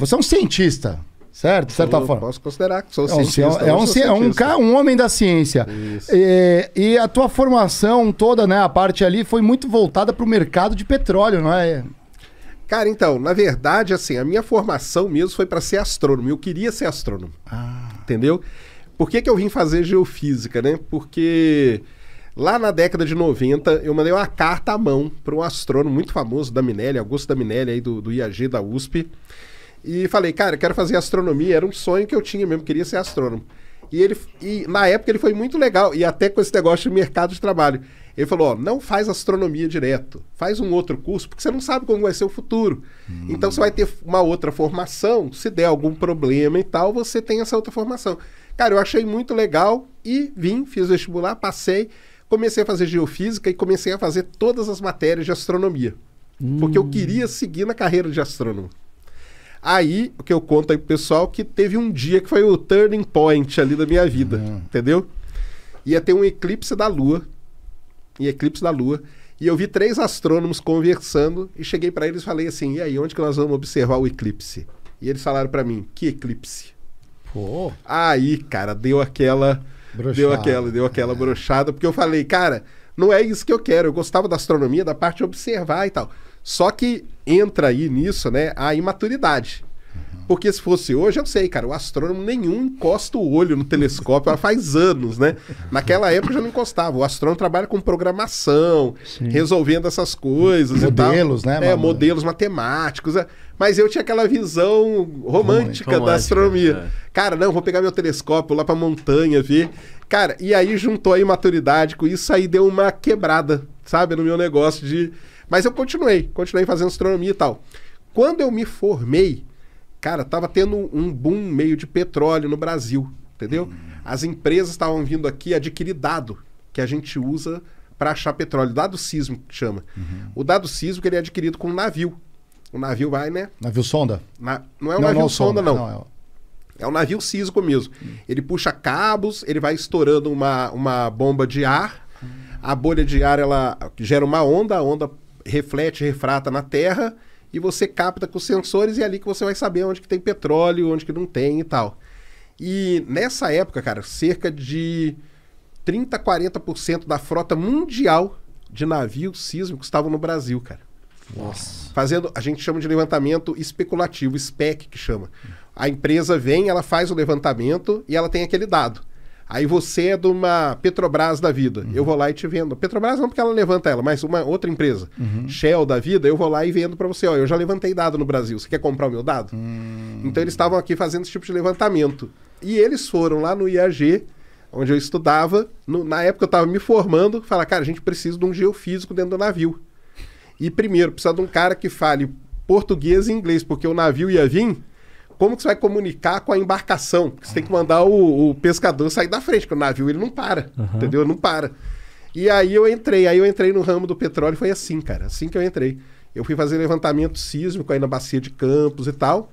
Você é um cientista, certo? De certa eu forma. Posso considerar que sou é cientista. É um, é Um, um, homem da ciência. E, e, a tua formação toda, né, a parte ali, foi muito voltada para o mercado de petróleo, não é? Cara, então, na verdade, assim, a minha formação mesmo foi para ser astrônomo. Eu queria ser astrônomo. Ah. Entendeu? Por que, que eu vim fazer geofísica, né? Porque lá na década de 90, eu mandei uma carta à mão para um astrônomo muito famoso da Minelli, Augusto da Minelli, aí do, do IAG da USP. E falei, cara, eu quero fazer astronomia, era um sonho que eu tinha mesmo, queria ser astrônomo. E ele e na época ele foi muito legal e até com esse negócio de mercado de trabalho. Ele falou, ó, não faz astronomia direto, faz um outro curso, porque você não sabe como vai ser o futuro. Hum. Então você vai ter uma outra formação, se der algum problema e tal, você tem essa outra formação. Cara, eu achei muito legal e vim, fiz vestibular, passei, comecei a fazer geofísica e comecei a fazer todas as matérias de astronomia. Hum. Porque eu hum. queria seguir na carreira de astrônomo. Aí, o que eu conto aí pro pessoal, que teve um dia que foi o turning point ali da minha vida, uhum. entendeu? Ia ter um eclipse da Lua, e eclipse da Lua, e eu vi três astrônomos conversando, e cheguei para eles e falei assim, e aí, onde que nós vamos observar o eclipse? E eles falaram para mim, que eclipse? Pô. Aí, cara, deu aquela... Broxada. Deu aquela, deu aquela é. brochada, porque eu falei, cara, não é isso que eu quero, eu gostava da astronomia, da parte de observar e tal. Só que entra aí nisso, né, a imaturidade. Uhum. Porque se fosse hoje, eu sei, cara, o astrônomo nenhum encosta o olho no telescópio faz anos, né? Naquela época já não encostava. O astrônomo trabalha com programação, Sim. resolvendo essas coisas. Modelos, né? É, modelos matemáticos. É. Mas eu tinha aquela visão romântica, da astronomia. É. Cara, não, vou pegar meu telescópio lá pra montanha, ver. Cara, e aí juntou a imaturidade com isso, aí deu uma quebrada, sabe, no meu negócio de mas eu continuei, continuei fazendo astronomia e tal. Quando eu me formei, cara, tava tendo um boom meio de petróleo no Brasil, entendeu? Hum. As empresas estavam vindo aqui adquirir dado que a gente usa para achar petróleo, dado sísmico que chama. Uhum. O dado sísmico ele é adquirido com um navio. O navio vai, né? Navio sonda? Na... Não é um não, navio não é sonda, não. não é... é um navio sísmico mesmo. Hum. Ele puxa cabos, ele vai estourando uma, uma bomba de ar. Hum. A bolha de ar ela gera uma onda, a onda reflete, refrata na Terra e você capta com os sensores e é ali que você vai saber onde que tem petróleo, onde que não tem e tal. E nessa época, cara, cerca de 30, 40% da frota mundial de navios sísmicos estavam no Brasil, cara. Nossa. Fazendo, a gente chama de levantamento especulativo, SPEC que chama. A empresa vem, ela faz o levantamento e ela tem aquele dado. Aí você é de uma Petrobras da vida. Uhum. Eu vou lá e te vendo. Petrobras não porque ela levanta ela, mas uma outra empresa. Uhum. Shell da vida, eu vou lá e vendo para você. Ó, eu já levantei dado no Brasil. Você quer comprar o meu dado? Uhum. Então eles estavam aqui fazendo esse tipo de levantamento. E eles foram lá no IAG, onde eu estudava. No, na época eu estava me formando. Falar, cara, a gente precisa de um geofísico dentro do navio. E primeiro, precisa de um cara que fale português e inglês, porque o navio ia vir como que você vai comunicar com a embarcação? Porque você tem que mandar o, o pescador sair da frente, porque o navio ele não para, uhum. entendeu? Não para. E aí eu entrei, aí eu entrei no ramo do petróleo, foi assim, cara, assim que eu entrei. Eu fui fazer levantamento sísmico aí na bacia de Campos e tal.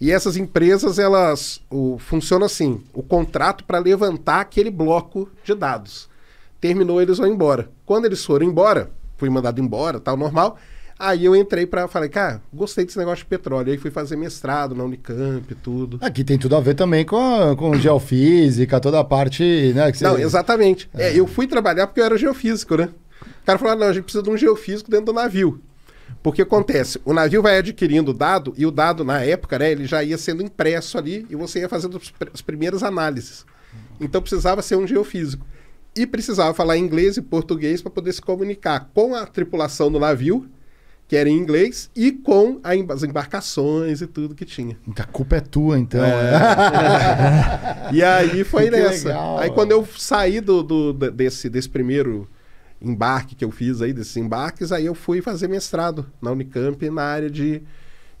E essas empresas, elas o, funciona assim, o contrato para levantar aquele bloco de dados. Terminou, eles vão embora. Quando eles foram embora, fui mandado embora, tal, normal Aí eu entrei para falei, cara, gostei desse negócio de petróleo. Aí fui fazer mestrado na Unicamp e tudo. Aqui tem tudo a ver também com, com geofísica, toda a parte, né? Você... Não, exatamente. É. É, eu fui trabalhar porque eu era geofísico, né? O cara falou, ah, não, a gente precisa de um geofísico dentro do navio. Porque acontece, o navio vai adquirindo dado, e o dado, na época, né, ele já ia sendo impresso ali e você ia fazendo as primeiras análises. Então precisava ser um geofísico. E precisava falar inglês e português para poder se comunicar com a tripulação do navio que era em inglês, e com as embarcações e tudo que tinha. Então, a culpa é tua, então. É. Né? e aí foi que nessa. Legal. Aí quando eu saí do, do, desse, desse primeiro embarque que eu fiz aí, desses embarques, aí eu fui fazer mestrado na Unicamp na área de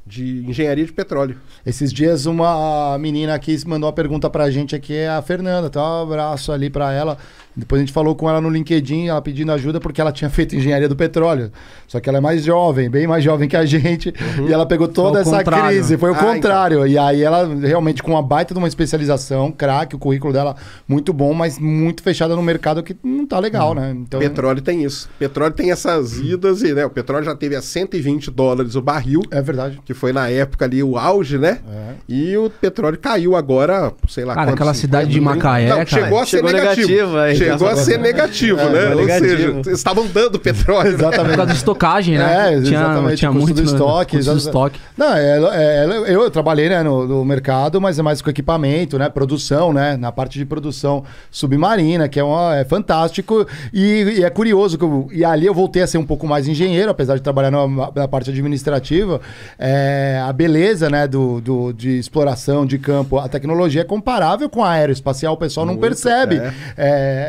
de engenharia de petróleo. Esses dias uma menina aqui mandou uma pergunta pra gente aqui, é a Fernanda, Então Um abraço ali pra ela. Depois a gente falou com ela no LinkedIn, ela pedindo ajuda porque ela tinha feito engenharia do petróleo. Só que ela é mais jovem, bem mais jovem que a gente, uhum. e ela pegou toda essa crise, foi o ah, então. contrário. Então. E aí ela realmente com uma baita de uma especialização, craque, o currículo dela muito bom, mas muito fechada no mercado que não tá legal, uhum. né? Então, petróleo tem isso. Petróleo tem essas uhum. idas e, né, o petróleo já teve a 120 dólares o barril. É verdade. Que que foi na época ali o auge, né? É. E o petróleo caiu agora, sei lá. Cara, quantos, aquela cidade de Macaé. Não, chegou a chegou ser negativo. negativo aí, chegou a ser negativo, é, né? Ou negativo. seja, estavam dando petróleo. Né? Exatamente. Por causa de estocagem, né? É, tinha, exatamente. Tinha muito do estoque. Do estoque. Não, é, é, é, eu trabalhei né, no, no, mercado, mas é mais com equipamento, né? Produção, né? Na parte de produção submarina, que é, uma, é fantástico. E, e é curioso. Que eu, e ali eu voltei a ser um pouco mais engenheiro, apesar de trabalhar na, na parte administrativa. É, é, a beleza né, do, do, de exploração de campo, a tecnologia é comparável com a aeroespacial, o pessoal Muito, não percebe. É. é.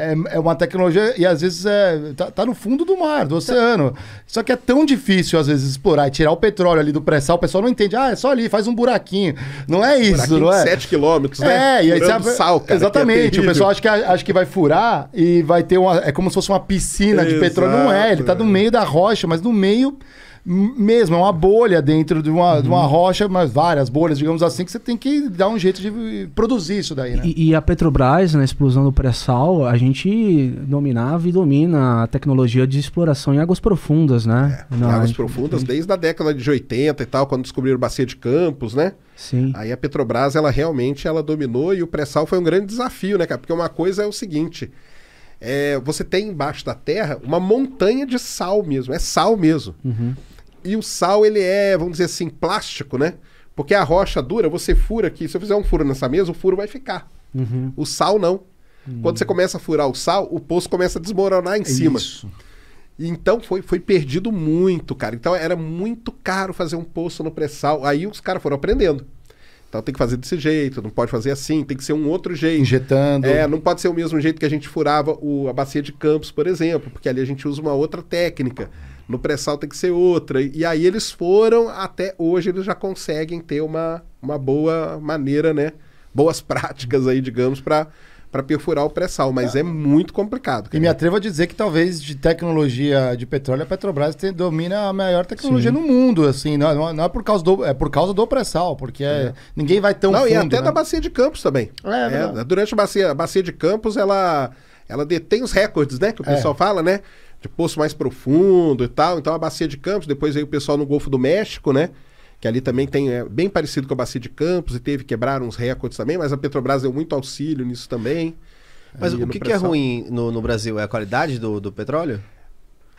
É, é. uma tecnologia e às vezes é, tá, tá, no fundo do mar, do oceano. Só que é tão difícil às vezes explorar e tirar o petróleo ali do pré-sal, o pessoal não entende. Ah, é só ali, faz um buraquinho. Não é isso, não é? 7 quilômetros, né? É, e aí você... sal, cara, é Exatamente, o pessoal acha que, acha que vai furar e vai ter uma... É como se fosse uma piscina Exato, de petróleo. Não é, ele tá no meio da rocha, mas no meio mesmo, é uma bolha dentro de uma, uhum. de uma uhum. rocha, mas várias bolhas, digamos assim, que você tem que dar um jeito de produzir isso daí, né? E, e a Petrobras, na explosão do pré-sal, a gente dominava e domina a tecnologia de exploração em águas profundas, né? É, Não, em águas gente... profundas desde a década de 80 e tal, quando descobriram bacia de campos, né? Sim. Aí a Petrobras, ela realmente ela dominou e o pré-sal foi um grande desafio, né, cara? Porque uma coisa é o seguinte, é, você tem embaixo da terra uma montanha de sal mesmo, é sal mesmo. Uhum e o sal, ele é, vamos dizer assim, plástico, né? Porque a rocha dura, você fura aqui. Se eu fizer um furo nessa mesa, o furo vai ficar. Uhum. O sal, não. Uhum. Quando você começa a furar o sal, o poço começa a desmoronar em é cima. Isso. Então foi, foi perdido muito, cara. Então era muito caro fazer um poço no pré-sal. Aí os caras foram aprendendo. Então tem que fazer desse jeito, não pode fazer assim, tem que ser um outro jeito. Injetando. É, não pode ser o mesmo jeito que a gente furava o, a bacia de Campos, por exemplo, porque ali a gente usa uma outra técnica. No pré-sal tem que ser outra. E, e aí eles foram, até hoje eles já conseguem ter uma, uma boa maneira, né? Boas práticas aí, digamos, para para perfurar o pré-sal, mas é. é, muito complicado. Cara. E me atrevo a dizer que talvez de tecnologia de petróleo a Petrobras tem, domina a maior tecnologia Sim. no mundo, assim, não, não, é por causa do é por causa do pré-sal, porque é, é. ninguém vai tão não, fundo, e até né? da bacia de Campos também. É, é é, durante a bacia, a bacia de Campos ela ela detém os recordes, né, que o pessoal fala, né? de poço mais profundo e tal. Então a bacia de Campos, depois veio o pessoal no Golfo do México, né? Que ali também tem é, bem parecido com a bacia de Campos e teve quebrar uns recordes também, mas a Petrobras deu muito auxílio nisso também. Mas o que, que, é ruim no, no, Brasil? É a qualidade do, do petróleo?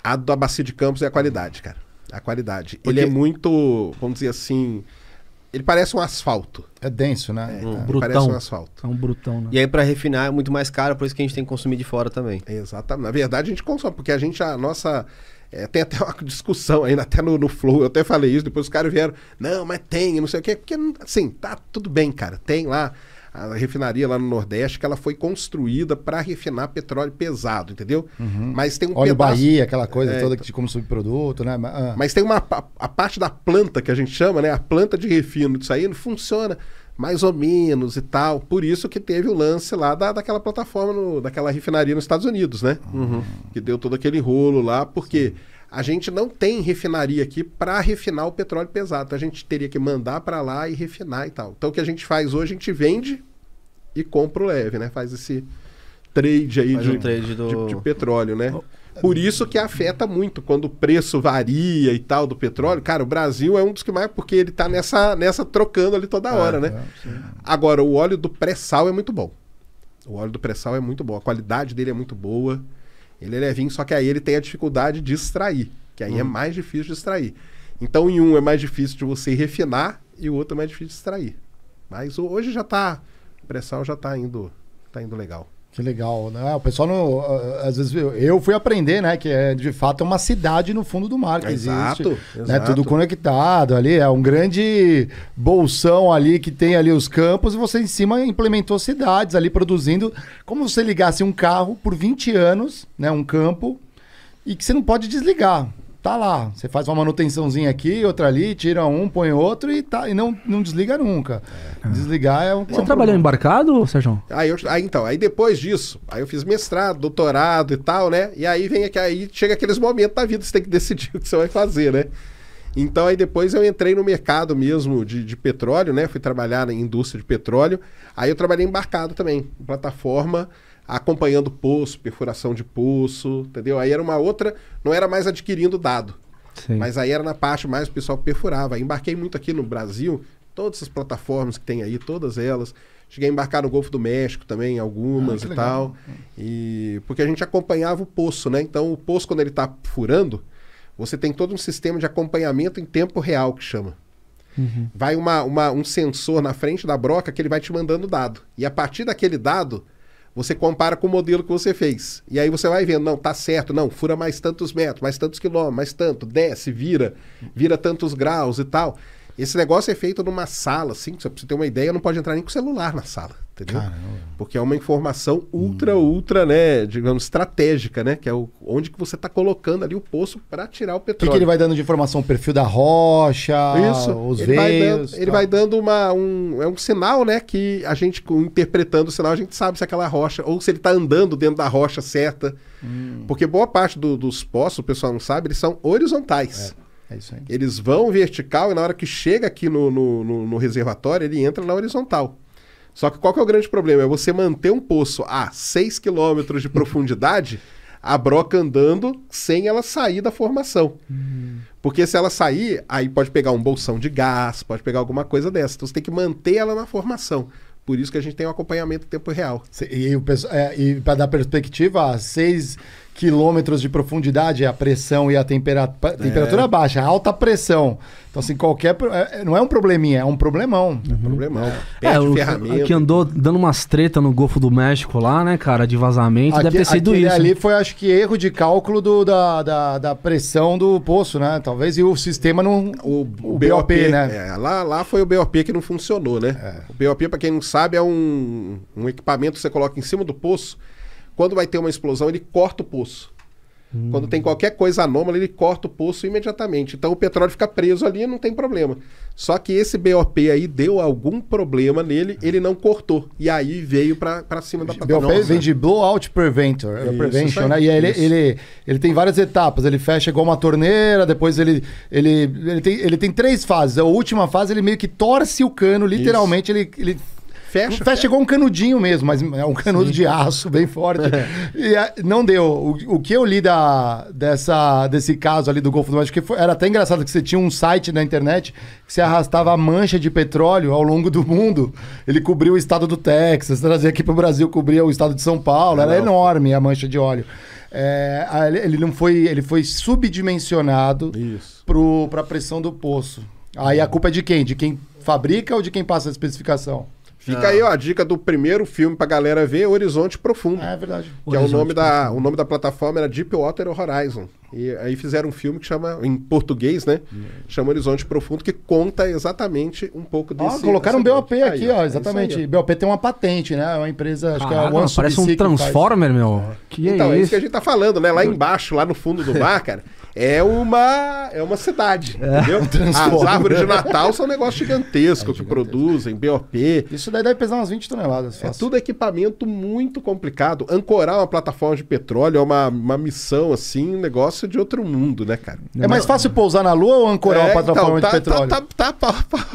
A da bacia de Campos é a qualidade, cara. A qualidade. Porque... Ele é muito, vamos dizer assim, ele parece um asfalto. É denso, né? É, um brutão. Parece um asfalto. É um brutão, né? E aí, para refinar, é muito mais caro, por isso que a gente tem que consumir de fora também. Exatamente. Na verdade, a gente consome, porque a gente, a nossa. É, tem até uma discussão ainda, até no, no Flow, eu até falei isso, depois os caras vieram, não, mas tem, não sei o quê, porque, assim, tá tudo bem, cara, tem lá a refinaria lá no Nordeste, que ela foi construída para refinar petróleo pesado, entendeu? Uhum. Mas tem um Óleo pedaço... Bahia, aquela coisa é, toda então que como subproduto, né? Ah. Mas tem uma a, a, parte da planta que a gente chama, né? A planta de refino disso aí não funciona mais ou menos e tal. Por isso que teve o lance lá da, daquela plataforma, no, daquela refinaria nos Estados Unidos, né? Uhum. Que deu todo aquele rolo lá, porque... Sim a gente não tem refinaria aqui para refinar o petróleo pesado. Então, a gente teria que mandar para lá e refinar e tal. Então o que a gente faz hoje, a gente vende e compra o leve, né? Faz esse trade aí de, um trade do... de, de, petróleo, né? Oh. Por isso que afeta muito quando o preço varia e tal do petróleo. Cara, o Brasil é um dos que mais, porque ele tá nessa, nessa trocando ali toda é, hora, é, né? É, Agora, o óleo do pré-sal é muito bom. O óleo do pré-sal é muito bom. A qualidade dele é muito boa. Ele é levinho, só que aí ele tem a dificuldade de extrair, que aí é uhum. mais difícil de extrair. Então, em um é mais difícil de você refinar e o outro é mais difícil de extrair. Mas hoje já está, a pré já está indo, tá indo legal. Que legal, né? Ah, o pessoal não, ah, ah, às vezes eu fui aprender, né, que é de fato é uma cidade no fundo do mar que exato, existe, exato. né? Tudo conectado ali, é um grande bolsão ali que tem ali os campos e você em cima implementou cidades ali produzindo como você ligasse um carro por 20 anos, né, um campo e que você não pode desligar tá lá. Você faz uma manutençãozinha aqui, outra ali, tira um, põe outro e, tá, e não, não desliga nunca. É. Desligar é um. Você um trabalhou problema. embarcado, Sérgio? Aí, eu, aí então, aí depois disso, aí eu fiz mestrado, doutorado e tal, né? E aí vem aqui, aí chega aqueles momentos da vida que você tem que decidir o que você vai fazer, né? Então aí depois eu entrei no mercado mesmo de, de petróleo, né? Fui trabalhar na indústria de petróleo. Aí eu trabalhei embarcado também, plataforma acompanhando poço, perfuração de poço, entendeu? Aí era uma outra, não era mais adquirindo dado. Sim. Mas aí era na parte mais o pessoal perfurava. Embarquei muito aqui no Brasil, todas as plataformas que tem aí, todas elas. Cheguei a embarcar no Golfo do México também, algumas ah, e tal. E porque a gente acompanhava o poço, né? Então o poço quando ele está furando, você tem todo um sistema de acompanhamento em tempo real que chama. Uhum. Vai uma, uma, um sensor na frente da broca que ele vai te mandando dado. E a partir daquele dado, você compara com o modelo que você fez. E aí você vai vendo, não, tá certo, não, fura mais tantos metros, mais tantos quilômetros, mais tanto, desce, vira, vira tantos graus e tal. Esse negócio é feito numa sala, assim, pra você ter uma ideia, não pode entrar nem com o celular na sala, entendeu? Caramba. Porque é uma informação hum. ultra, hum. ultra, né, digamos, estratégica, né? Que é o, onde que você está colocando ali o poço para tirar o petróleo. O que, que, ele vai dando de informação? O perfil da rocha, Isso. os ele veios... Vai dando, ele tá. vai dando uma, um, é um sinal, né, que a gente, interpretando o sinal, a gente sabe se aquela rocha, ou se ele está andando dentro da rocha certa. Hum. Porque boa parte do, dos poços, o pessoal não sabe, eles são horizontais. É. É isso aí. Eles vão vertical e na hora que chega aqui no, no, no, no reservatório, ele entra na horizontal. Só que qual que é o grande problema? É você manter um poço a 6 quilômetros de profundidade, a broca andando sem ela sair da formação. Uhum. Porque se ela sair, aí pode pegar um bolsão de gás, pode pegar alguma coisa dessa. Então você tem que manter ela na formação. Por isso que a gente tem um acompanhamento em tempo real. E, é, e, e para dar perspectiva, a 6 quilômetros de profundidade, é a pressão e a é. temperatura é. baixa, alta pressão. Então, assim, qualquer. É, não é um probleminha, é um problemão. É um problemão. É, o, ferramenta. que andou dando umas treta no Golfo do México lá, né, cara, de vazamento, aqui, deve ter sido isso. ali foi, acho que, erro de cálculo do, da, da, da, pressão do poço, né? Talvez e o sistema não. O, o, o BOP, BOP, né? É, lá, lá foi o BOP que não funcionou, né? É. O BOP, para quem não sabe, é um, um equipamento que você coloca em cima do poço quando vai ter uma explosão, ele corta o poço. Hum. Quando tem qualquer coisa anômala, ele corta o poço imediatamente. Então o petróleo fica preso ali e não tem problema. Só que esse BOP aí deu algum problema nele, ele não cortou. E aí veio para cima da plataforma. BOP vem de Blowout Preventor, é, isso, Prevention, né? E ele, ele, ele, tem várias etapas. Ele fecha igual uma torneira, depois ele, ele, ele, tem, ele tem três fases. A última fase ele meio que torce o cano, literalmente, ele, ele fecha. fecha chegou um canudinho mesmo, mas é um canudo Sim. de aço bem forte. É. e é, não deu. O, o, que eu li da, dessa, desse caso ali do Golfo do México, que foi, era até engraçado que você tinha um site na internet que se arrastava a mancha de petróleo ao longo do mundo. Ele cobriu o estado do Texas, trazia aqui para o Brasil, cobria o estado de São Paulo. Era não. enorme a mancha de óleo. É, ele não foi, ele foi subdimensionado para a pressão do poço. Aí a culpa é de quem? De quem fabrica ou de quem passa a especificação? Fica aí, ó, a dica do primeiro filme pra galera ver, Horizonte Profundo. É, é verdade. Que Horizonte é o nome, da, o nome da plataforma era Deepwater Horizon. E aí fizeram um filme que chama, em português, né? Hum. Chama Horizonte Profundo, que conta exatamente um pouco desse. Ah, colocaram um BOP aqui, aí, ó, é exatamente. É BOP tem uma patente, né? É uma empresa, acho Caraca, que é a One Parece um Transformer, que meu. Que é então, é, isso que a gente tá falando, né? Lá embaixo, lá no fundo do mar, cara. é uma, é uma cidade, é, entendeu? As árvores de Natal são um negócio gigantesco, é que gigantesco. produzem, BOP. Isso daí deve pesar umas 20 toneladas. É fácil. É tudo equipamento muito complicado. Ancorar uma plataforma de petróleo é uma, uma missão, assim, um negócio negócio de outro mundo, né, cara? É mais fácil pousar na Lua ou ancorar é, uma plataforma então, tá, de tá, petróleo? Tá, tá, tá, tá